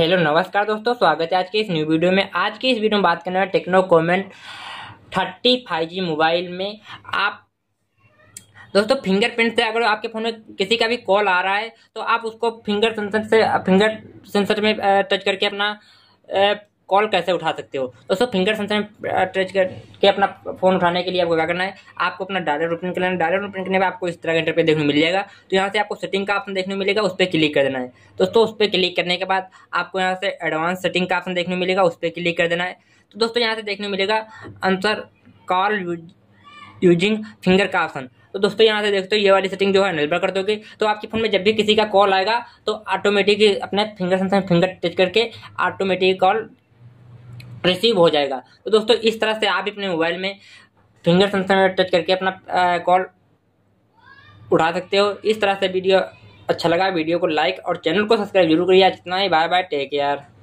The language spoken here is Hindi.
हेलो नमस्कार दोस्तों स्वागत है आज के इस न्यू वीडियो में आज की इस वीडियो में बात करने वाले Tecno Camon thirty five G mobile में आप दोस्तों फिंगरप्रिंट से अगर आपके फ़ोन में किसी का भी कॉल आ रहा है तो आप उसको फिंगर सेंसर से फिंगर सेंसर में टच करके अपना कॉल कैसे उठा सकते हो दोस्तों फिंगर सेंसर में टच करके अपना फोन उठाने के लिए आपको क्या करना है आपको अपना डायरेक्ट ओपन करना है डायरेक्ट ओपन करने में आपको इस तरह का इंटरफेस देखने को मिल जाएगा तो यहाँ से आपको सेटिंग का ऑप्शन देखने मिलेगा उस पर क्लिक कर देना है दोस्तों उस पर क्लिक करने के बाद आपको यहाँ से एडवांस सेटिंग का ऑप्शन देखने मिलेगा उस पर क्लिक कर देना है तो दोस्तों यहाँ से देखने मिलेगा आंसर कॉल यूजिंग फिंगर का ऑप्शन तो दोस्तों यहाँ से देखते हो ये वाली सेटिंग जो है निर्भर कर दोगे तो आपके फ़ोन में जब भी किसी का कॉल आएगा तो ऑटोमेटिक अपने फिंगर सेंसर फिंगर टच करके ऑटोमेटिक कॉल रिसीव हो जाएगा तो दोस्तों इस तरह से आप अपने मोबाइल में फिंगर सेंसर टच करके अपना कॉल उठा सकते हो इस तरह से वीडियो अच्छा लगा वीडियो को लाइक और चैनल को सब्सक्राइब जरूर करिए जितना ही बाय बाय टेक केयर